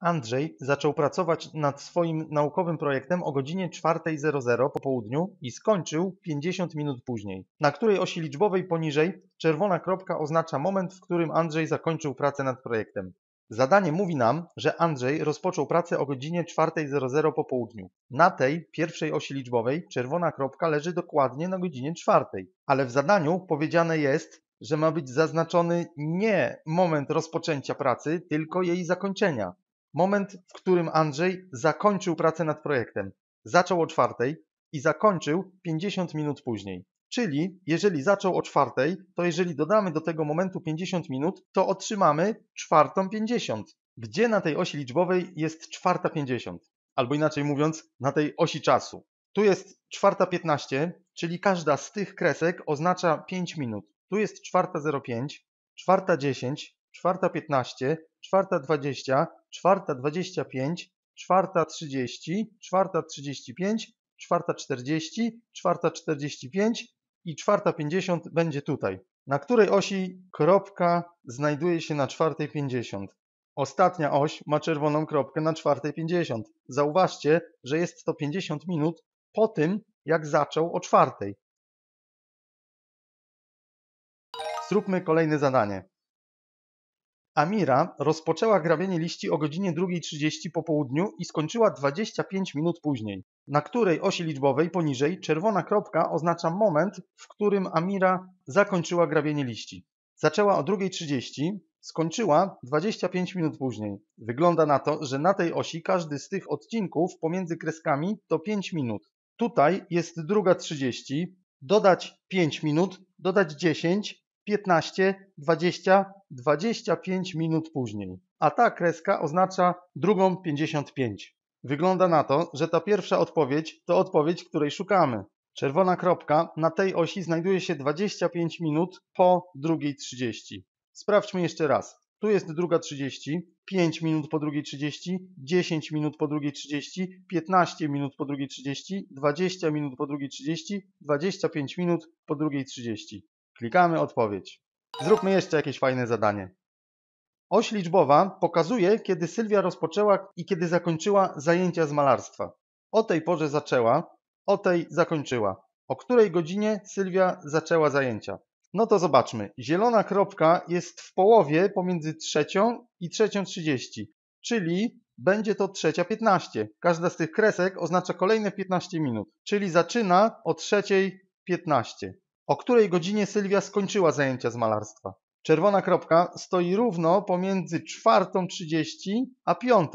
Andrzej zaczął pracować nad swoim naukowym projektem o godzinie 4.00 po południu i skończył 50 minut później, na której osi liczbowej poniżej czerwona kropka oznacza moment, w którym Andrzej zakończył pracę nad projektem. Zadanie mówi nam, że Andrzej rozpoczął pracę o godzinie 4.00 po południu. Na tej pierwszej osi liczbowej czerwona kropka leży dokładnie na godzinie 4, ale w zadaniu powiedziane jest, że ma być zaznaczony nie moment rozpoczęcia pracy, tylko jej zakończenia moment, w którym Andrzej zakończył pracę nad projektem. Zaczął o czwartej i zakończył 50 minut później. Czyli jeżeli zaczął o czwartej, to jeżeli dodamy do tego momentu 50 minut, to otrzymamy czwartą 50. Gdzie na tej osi liczbowej jest czwarta 50? Albo inaczej mówiąc, na tej osi czasu. Tu jest czwarta 15, czyli każda z tych kresek oznacza 5 minut. Tu jest czwarta 05, czwarta 10, czwarta piętnaście, czwarta dwadzieścia, czwarta dwadzieścia pięć, czwarta trzydzieści, czwarta trzydzieści pięć, czwarta czterdzieści, czwarta czterdzieści pięć i czwarta pięćdziesiąt będzie tutaj, na której osi kropka znajduje się na czwartej pięćdziesiąt. Ostatnia oś ma czerwoną kropkę na czwartej pięćdziesiąt. Zauważcie, że jest to pięćdziesiąt minut po tym, jak zaczął o czwartej. Zróbmy kolejne zadanie. Amira rozpoczęła grabienie liści o godzinie 2.30 po południu i skończyła 25 minut później, na której osi liczbowej poniżej czerwona kropka oznacza moment, w którym Amira zakończyła grabienie liści. Zaczęła o 2.30, skończyła 25 minut później. Wygląda na to, że na tej osi każdy z tych odcinków pomiędzy kreskami to 5 minut. Tutaj jest druga dodać 5 minut, dodać 10, 15, 20, 25 minut później. A ta kreska oznacza drugą 55. Wygląda na to, że ta pierwsza odpowiedź to odpowiedź, której szukamy. Czerwona kropka na tej osi znajduje się 25 minut po drugiej 30. Sprawdźmy jeszcze raz. Tu jest druga 30, 5 minut po drugiej 30, 10 minut po drugiej 30, 15 minut po drugiej 30, 20 minut po drugiej 30, 25 minut po drugiej 30. Klikamy odpowiedź. Zróbmy jeszcze jakieś fajne zadanie. Oś liczbowa pokazuje, kiedy Sylwia rozpoczęła i kiedy zakończyła zajęcia z malarstwa. O tej porze zaczęła, o tej zakończyła. O której godzinie Sylwia zaczęła zajęcia? No to zobaczmy. Zielona kropka jest w połowie pomiędzy trzecią i trzecią trzydzieści, czyli będzie to trzecia piętnaście. Każda z tych kresek oznacza kolejne 15 minut, czyli zaczyna o trzeciej piętnaście. O której godzinie Sylwia skończyła zajęcia z malarstwa? Czerwona kropka stoi równo pomiędzy 4.30 a 5.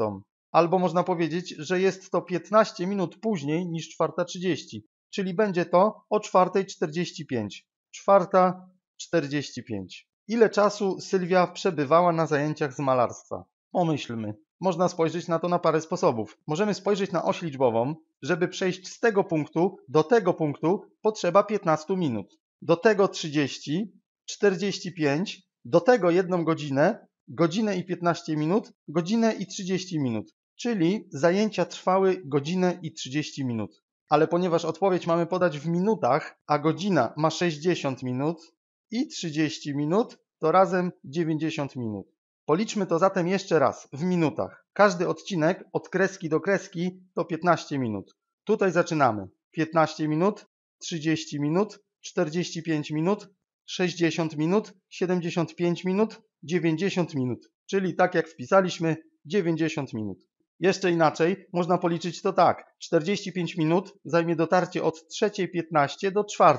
Albo można powiedzieć, że jest to 15 minut później niż 4.30, czyli będzie to o 4.45. 4.45. Ile czasu Sylwia przebywała na zajęciach z malarstwa? Pomyślmy. Można spojrzeć na to na parę sposobów. Możemy spojrzeć na oś liczbową. Żeby przejść z tego punktu do tego punktu potrzeba 15 minut do tego 30, 45, do tego jedną godzinę, godzinę i 15 minut, godzinę i 30 minut. Czyli zajęcia trwały godzinę i 30 minut. Ale ponieważ odpowiedź mamy podać w minutach, a godzina ma 60 minut i 30 minut, to razem 90 minut. Policzmy to zatem jeszcze raz w minutach. Każdy odcinek od kreski do kreski to 15 minut. Tutaj zaczynamy. 15 minut, 30 minut, 45 minut, 60 minut, 75 minut, 90 minut. Czyli tak jak wpisaliśmy 90 minut. Jeszcze inaczej można policzyć to tak. 45 minut zajmie dotarcie od 3.15 do 4.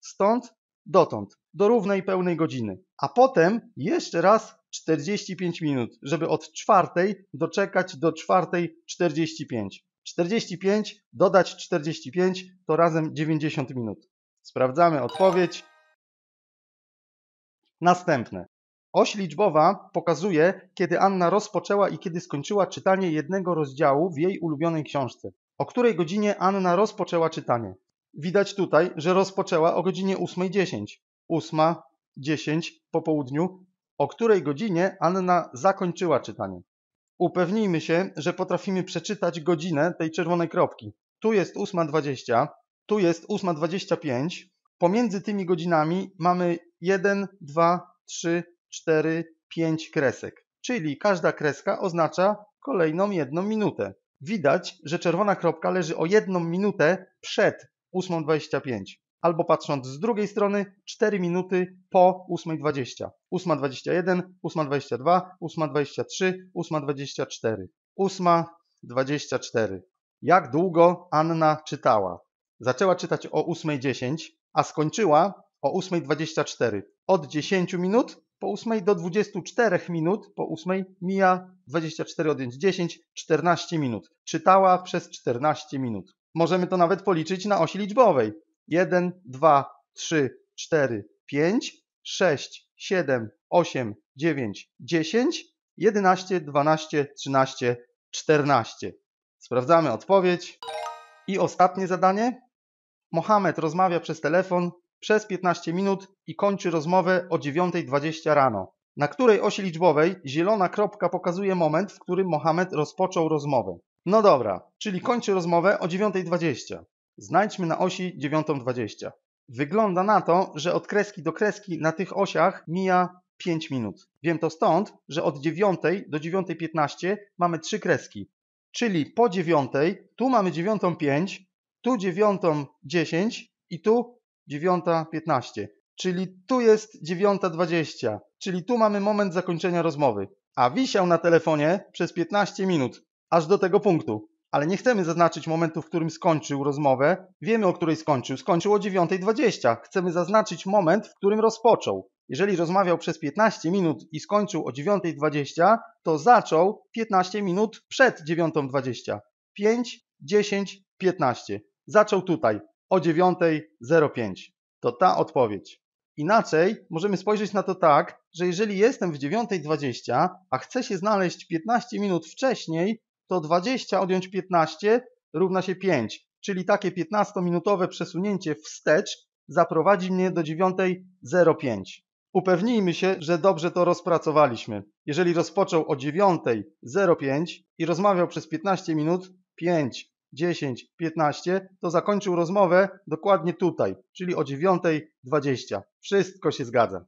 Stąd dotąd, do równej pełnej godziny. A potem jeszcze raz 45 minut, żeby od 4 doczekać do 4.45. 45 dodać 45 to razem 90 minut. Sprawdzamy odpowiedź. Następne. Oś liczbowa pokazuje, kiedy Anna rozpoczęła i kiedy skończyła czytanie jednego rozdziału w jej ulubionej książce. O której godzinie Anna rozpoczęła czytanie? Widać tutaj, że rozpoczęła o godzinie 8.10. 8.10 po południu, o której godzinie Anna zakończyła czytanie. Upewnijmy się, że potrafimy przeczytać godzinę tej czerwonej kropki. Tu jest 8.20, tu jest 8.25. Pomiędzy tymi godzinami mamy 1, 2, 3, 4, 5 kresek. Czyli każda kreska oznacza kolejną jedną minutę. Widać, że czerwona kropka leży o jedną minutę przed 8.25. Albo patrząc z drugiej strony, 4 minuty po 8.20. 8.21, 8.22, 8.23, 8.24. 8.24. Jak długo Anna czytała? Zaczęła czytać o 8.10, a skończyła o 8.24. Od 10 minut po 8 do 24 minut, po 8 mija 24 odjąć 10, 14 minut. Czytała przez 14 minut. Możemy to nawet policzyć na osi liczbowej. 1, 2, 3, 4, 5, 6, 7, 8, 9, 10, 11, 12, 13, 14. Sprawdzamy odpowiedź. I ostatnie zadanie. Mohamed rozmawia przez telefon przez 15 minut i kończy rozmowę o 9.20 rano, na której osi liczbowej zielona kropka pokazuje moment, w którym Mohamed rozpoczął rozmowę. No dobra, czyli kończy rozmowę o 9.20. Znajdźmy na osi 9.20. Wygląda na to, że od kreski do kreski na tych osiach mija 5 minut. Wiem to stąd, że od 9 do 9.15 mamy 3 kreski. Czyli po 9 tu mamy 9.5, tu 9.10 i tu 9.15. Czyli tu jest 9.20, czyli tu mamy moment zakończenia rozmowy. A wisiał na telefonie przez 15 minut, aż do tego punktu. Ale nie chcemy zaznaczyć momentu, w którym skończył rozmowę. Wiemy, o której skończył. Skończył o 9.20. Chcemy zaznaczyć moment, w którym rozpoczął. Jeżeli rozmawiał przez 15 minut i skończył o 9.20, to zaczął 15 minut przed 9.20. 5, 10, 15 zaczął tutaj o 9.05. To ta odpowiedź. Inaczej możemy spojrzeć na to tak, że jeżeli jestem w 9.20, a chcę się znaleźć 15 minut wcześniej, to 20 odjąć 15 równa się 5, czyli takie 15-minutowe przesunięcie wstecz zaprowadzi mnie do 9.05. Upewnijmy się, że dobrze to rozpracowaliśmy. Jeżeli rozpoczął o 9.05 i rozmawiał przez 15 minut, 5 10, 15, to zakończył rozmowę dokładnie tutaj, czyli o 9.20. Wszystko się zgadza.